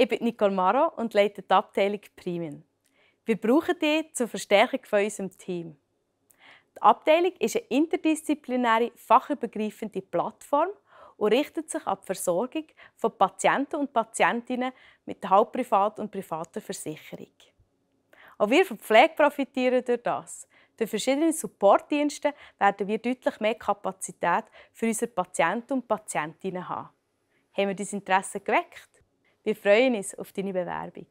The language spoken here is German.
Ich bin Nicole Maro und leite die Abteilung Primien. Wir brauchen die zur Verstärkung von unserem Team. Die Abteilung ist eine interdisziplinäre, fachübergreifende Plattform und richtet sich an die Versorgung von Patienten und Patientinnen mit der halbprivaten und privaten Versicherung. Auch wir von Pflege profitieren durch das. Durch verschiedene Supportdienste werden wir deutlich mehr Kapazität für unsere Patienten und Patientinnen haben. Haben wir dieses Interesse geweckt? Wir freuen uns auf deine Bewerbung.